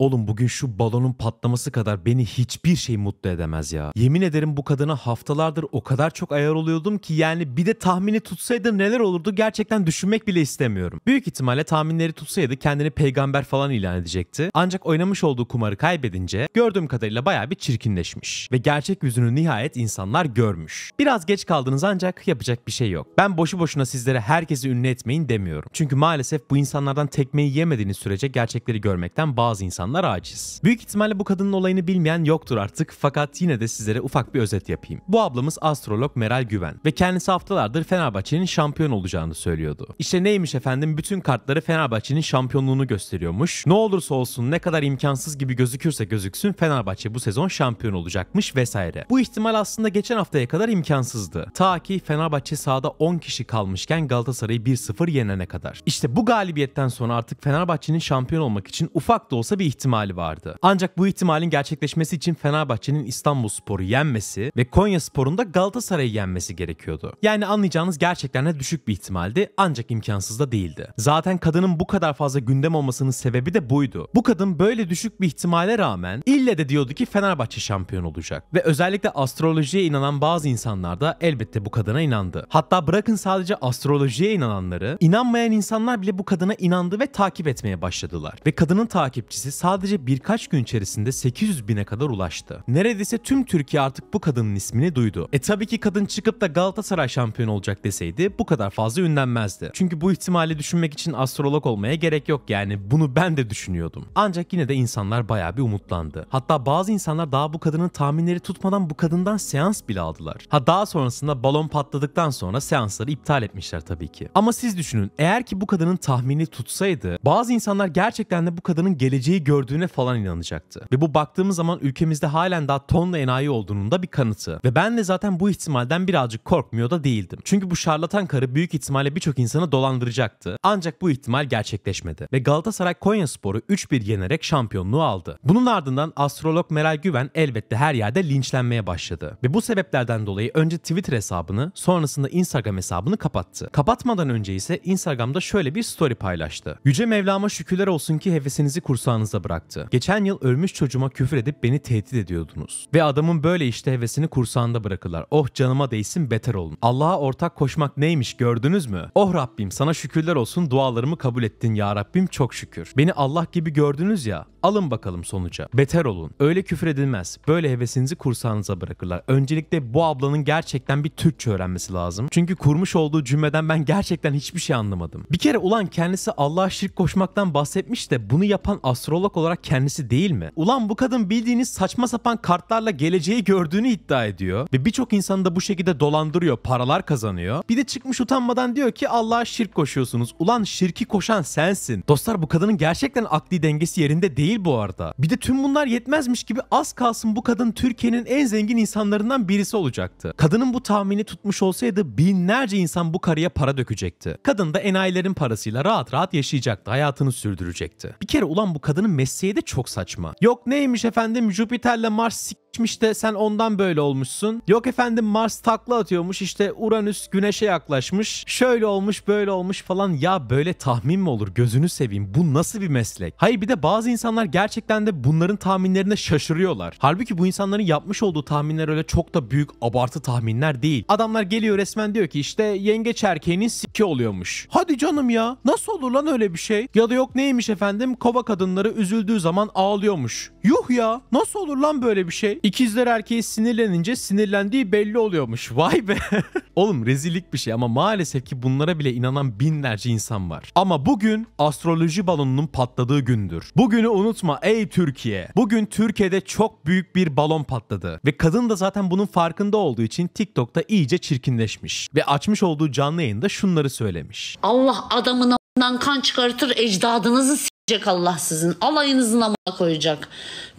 Oğlum bugün şu balonun patlaması kadar beni hiçbir şey mutlu edemez ya. Yemin ederim bu kadına haftalardır o kadar çok ayar oluyordum ki yani bir de tahmini tutsaydı neler olurdu gerçekten düşünmek bile istemiyorum. Büyük ihtimalle tahminleri tutsaydı kendini peygamber falan ilan edecekti. Ancak oynamış olduğu kumarı kaybedince gördüğüm kadarıyla baya bir çirkinleşmiş. Ve gerçek yüzünü nihayet insanlar görmüş. Biraz geç kaldınız ancak yapacak bir şey yok. Ben boşu boşuna sizlere herkesi ünlü etmeyin demiyorum. Çünkü maalesef bu insanlardan tekmeyi yemediğiniz sürece gerçekleri görmekten bazı insanlar insanlar aciz. Büyük ihtimalle bu kadının olayını bilmeyen yoktur artık fakat yine de sizlere ufak bir özet yapayım. Bu ablamız astrolog Meral Güven ve kendisi haftalardır Fenerbahçe'nin şampiyon olacağını söylüyordu. İşte neymiş efendim bütün kartları Fenerbahçe'nin şampiyonluğunu gösteriyormuş. Ne olursa olsun ne kadar imkansız gibi gözükürse gözüksün Fenerbahçe bu sezon şampiyon olacakmış vesaire. Bu ihtimal aslında geçen haftaya kadar imkansızdı. Ta ki Fenerbahçe sahada 10 kişi kalmışken Galatasaray'ı 1-0 yenene kadar. İşte bu galibiyetten sonra artık Fenerbahçe'nin şampiyon olmak için ufak da olsa bir ihtimal ihtimali vardı. Ancak bu ihtimalin gerçekleşmesi için Fenerbahçe'nin İstanbulspor'u yenmesi ve Konya Spor'un da Galatasaray'ı yenmesi gerekiyordu. Yani anlayacağınız gerçekten de düşük bir ihtimaldi ancak imkansız da değildi. Zaten kadının bu kadar fazla gündem olmasının sebebi de buydu. Bu kadın böyle düşük bir ihtimale rağmen ille de diyordu ki Fenerbahçe şampiyon olacak. Ve özellikle astrolojiye inanan bazı insanlar da elbette bu kadına inandı. Hatta bırakın sadece astrolojiye inananları, inanmayan insanlar bile bu kadına inandı ve takip etmeye başladılar. Ve kadının takipçisi sadece birkaç gün içerisinde 800 bine kadar ulaştı. Neredeyse tüm Türkiye artık bu kadının ismini duydu. E tabii ki kadın çıkıp da Galatasaray şampiyonu olacak deseydi bu kadar fazla ünlenmezdi. Çünkü bu ihtimali düşünmek için astrolog olmaya gerek yok yani bunu ben de düşünüyordum. Ancak yine de insanlar baya bir umutlandı. Hatta bazı insanlar daha bu kadının tahminleri tutmadan bu kadından seans bile aldılar. Ha daha sonrasında balon patladıktan sonra seansları iptal etmişler tabii ki. Ama siz düşünün eğer ki bu kadının tahmini tutsaydı bazı insanlar gerçekten de bu kadının geleceği gördüğüne falan inanacaktı. Ve bu baktığımız zaman ülkemizde halen daha tonla enayi olduğunun da bir kanıtı. Ve ben de zaten bu ihtimalden birazcık korkmuyor da değildim. Çünkü bu şarlatan karı büyük ihtimalle birçok insanı dolandıracaktı. Ancak bu ihtimal gerçekleşmedi. Ve Galatasaray Konyaspor'u 3-1 yenerek şampiyonluğu aldı. Bunun ardından astrolog Meral Güven elbette her yerde linçlenmeye başladı. Ve bu sebeplerden dolayı önce Twitter hesabını sonrasında Instagram hesabını kapattı. Kapatmadan önce ise Instagram'da şöyle bir story paylaştı. Yüce Mevlam'a şükürler olsun ki hevesinizi kursağınıza bıraktı. Geçen yıl ölmüş çocuğuma küfür edip beni tehdit ediyordunuz. Ve adamın böyle işte hevesini kursağında bırakırlar. Oh canıma değsin beter olun. Allah'a ortak koşmak neymiş gördünüz mü? Oh Rabbim sana şükürler olsun dualarımı kabul ettin ya Rabbim çok şükür. Beni Allah gibi gördünüz ya alın bakalım sonuca. Beter olun. Öyle küfür edilmez. Böyle hevesinizi kursağınıza bırakırlar. Öncelikle bu ablanın gerçekten bir Türkçe öğrenmesi lazım. Çünkü kurmuş olduğu cümleden ben gerçekten hiçbir şey anlamadım. Bir kere ulan kendisi Allah'a şirk koşmaktan bahsetmiş de bunu yapan astrolog psikolog olarak kendisi değil mi? Ulan bu kadın bildiğiniz saçma sapan kartlarla geleceği gördüğünü iddia ediyor ve birçok insanı da bu şekilde dolandırıyor, paralar kazanıyor. Bir de çıkmış utanmadan diyor ki Allah'a şirk koşuyorsunuz. Ulan şirki koşan sensin. Dostlar bu kadının gerçekten akli dengesi yerinde değil bu arada. Bir de tüm bunlar yetmezmiş gibi az kalsın bu kadın Türkiye'nin en zengin insanlarından birisi olacaktı. Kadının bu tahmini tutmuş olsaydı binlerce insan bu karıya para dökecekti. Kadın da enayilerin parasıyla rahat rahat yaşayacaktı, hayatını sürdürecekti. Bir kere ulan bu kadının Mesleği de çok saçma. Yok neymiş efendim Jüpiter'le Mars geçmişte sen ondan böyle olmuşsun. Yok efendim Mars takla atıyormuş işte Uranüs güneşe yaklaşmış. Şöyle olmuş böyle olmuş falan. Ya böyle tahmin mi olur gözünü seveyim bu nasıl bir meslek? Hayır bir de bazı insanlar gerçekten de bunların tahminlerine şaşırıyorlar. Halbuki bu insanların yapmış olduğu tahminler öyle çok da büyük abartı tahminler değil. Adamlar geliyor resmen diyor ki işte yengeç erkeğinin siki oluyormuş. Hadi canım ya nasıl olur lan öyle bir şey? Ya da yok neymiş efendim kova kadınları üzüldüğü zaman ağlıyormuş. Yuh ya nasıl olur lan böyle bir şey? İkizler erkeği sinirlenince sinirlendiği belli oluyormuş. Vay be. Oğlum rezillik bir şey ama maalesef ki bunlara bile inanan binlerce insan var. Ama bugün astroloji balonunun patladığı gündür. Bugünü unutma ey Türkiye. Bugün Türkiye'de çok büyük bir balon patladı. Ve kadın da zaten bunun farkında olduğu için TikTok'ta iyice çirkinleşmiş. Ve açmış olduğu canlı yayında şunları söylemiş. Allah adamına kan çıkartır ecdadınızı Allah sizin alayınızın amına koyacak.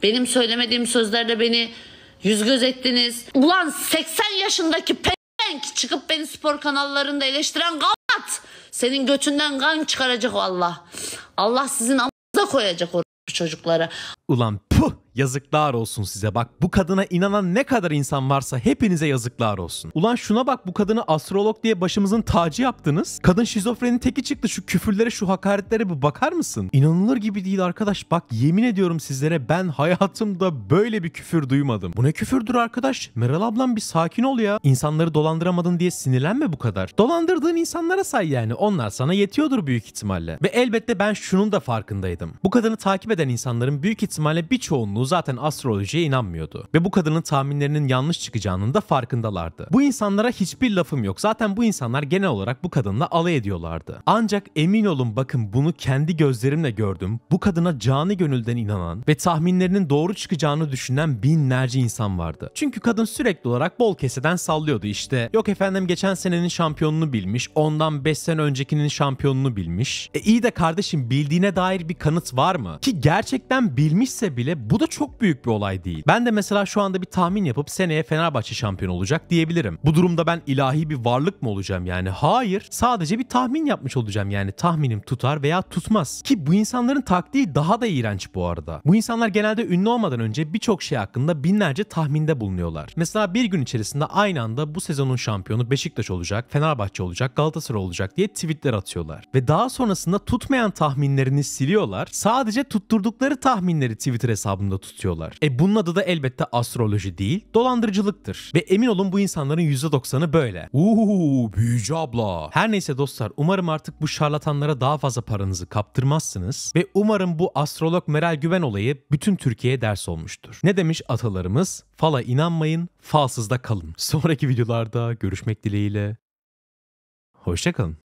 Benim söylemediğim sözlerle beni yüz göz ettiniz. Ulan 80 yaşındaki penk çıkıp beni spor kanallarında eleştiren gavat. Senin götünden kan çıkaracak Allah. Allah sizin amına koyacak o çocuklara. Ulan Puh yazıklar olsun size bak bu kadına inanan ne kadar insan varsa hepinize yazıklar olsun. Ulan şuna bak bu kadını astrolog diye başımızın tacı yaptınız. Kadın şizofreni teki çıktı şu küfürlere şu hakaretlere bir bakar mısın? İnanılır gibi değil arkadaş bak yemin ediyorum sizlere ben hayatımda böyle bir küfür duymadım. Bu ne küfürdür arkadaş? Meral ablam bir sakin ol ya. İnsanları dolandıramadın diye sinirlenme bu kadar. Dolandırdığın insanlara say yani onlar sana yetiyordur büyük ihtimalle. Ve elbette ben şunun da farkındaydım. Bu kadını takip eden insanların büyük ihtimalle birçok çoğunluğu zaten astrolojiye inanmıyordu. Ve bu kadının tahminlerinin yanlış çıkacağının da farkındalardı. Bu insanlara hiçbir lafım yok. Zaten bu insanlar genel olarak bu kadınla alay ediyorlardı. Ancak emin olun bakın bunu kendi gözlerimle gördüm. Bu kadına canı gönülden inanan ve tahminlerinin doğru çıkacağını düşünen binlerce insan vardı. Çünkü kadın sürekli olarak bol keseden sallıyordu işte. Yok efendim geçen senenin şampiyonunu bilmiş, ondan 5 sene öncekinin şampiyonunu bilmiş. E iyi de kardeşim bildiğine dair bir kanıt var mı? Ki gerçekten bilmişse bile bu da çok büyük bir olay değil. Ben de mesela şu anda bir tahmin yapıp seneye Fenerbahçe şampiyon olacak diyebilirim. Bu durumda ben ilahi bir varlık mı olacağım yani? Hayır. Sadece bir tahmin yapmış olacağım yani. Tahminim tutar veya tutmaz. Ki bu insanların taktiği daha da iğrenç bu arada. Bu insanlar genelde ünlü olmadan önce birçok şey hakkında binlerce tahminde bulunuyorlar. Mesela bir gün içerisinde aynı anda bu sezonun şampiyonu Beşiktaş olacak, Fenerbahçe olacak, Galatasaray olacak diye tweetler atıyorlar. Ve daha sonrasında tutmayan tahminlerini siliyorlar. Sadece tutturdukları tahminleri Twitter'e hesabında tutuyorlar. E bunun adı da elbette astroloji değil, dolandırıcılıktır. Ve emin olun bu insanların %90'ı böyle. Uuu büyücü abla. Her neyse dostlar umarım artık bu şarlatanlara daha fazla paranızı kaptırmazsınız ve umarım bu astrolog Meral Güven olayı bütün Türkiye'ye ders olmuştur. Ne demiş atalarımız? Fala inanmayın, falsızda kalın. Sonraki videolarda görüşmek dileğiyle. Hoşçakalın.